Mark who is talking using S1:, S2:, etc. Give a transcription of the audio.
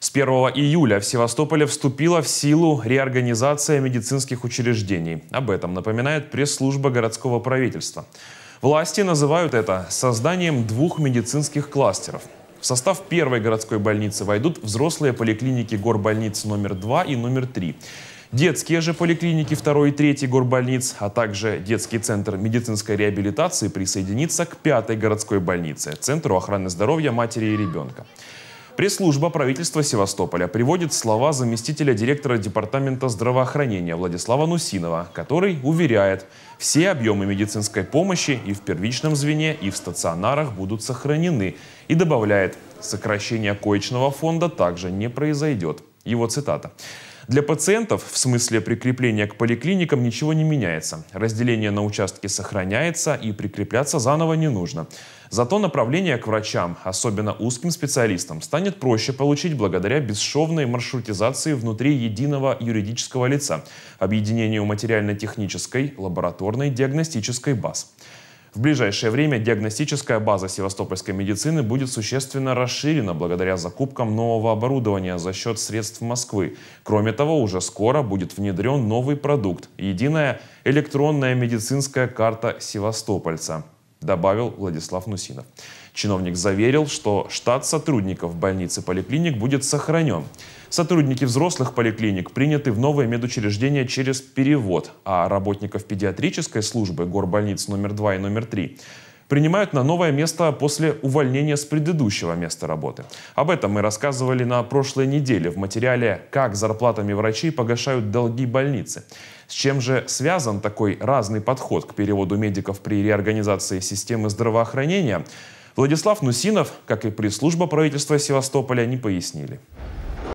S1: С 1 июля в Севастополе вступила в силу реорганизация медицинских учреждений. Об этом напоминает пресс-служба городского правительства. Власти называют это созданием двух медицинских кластеров. В состав первой городской больницы войдут взрослые поликлиники горбольниц номер 2 и номер 3. Детские же поликлиники 2 и 3 горбольниц, а также детский центр медицинской реабилитации присоединится к пятой городской больнице, Центру охраны здоровья матери и ребенка. Пресс-служба правительства Севастополя приводит слова заместителя директора Департамента здравоохранения Владислава Нусинова, который уверяет, все объемы медицинской помощи и в первичном звене, и в стационарах будут сохранены. И добавляет, сокращение коечного фонда также не произойдет. Его цитата. Для пациентов, в смысле прикрепления к поликлиникам, ничего не меняется. Разделение на участки сохраняется и прикрепляться заново не нужно. Зато направление к врачам, особенно узким специалистам, станет проще получить благодаря бесшовной маршрутизации внутри единого юридического лица, объединению материально-технической, лабораторной, диагностической баз. В ближайшее время диагностическая база севастопольской медицины будет существенно расширена благодаря закупкам нового оборудования за счет средств Москвы. Кроме того, уже скоро будет внедрен новый продукт – единая электронная медицинская карта Севастопольца, добавил Владислав Нусинов. Чиновник заверил, что штат сотрудников больницы поликлиник будет сохранен. Сотрудники взрослых поликлиник приняты в новое медучреждение через перевод, а работников педиатрической службы горбольниц номер 2 и номер 3 принимают на новое место после увольнения с предыдущего места работы. Об этом мы рассказывали на прошлой неделе в материале «Как зарплатами врачей погашают долги больницы». С чем же связан такой разный подход к переводу медиков при реорганизации системы здравоохранения – Владислав Нусинов, как и пресс-служба правительства Севастополя, не пояснили.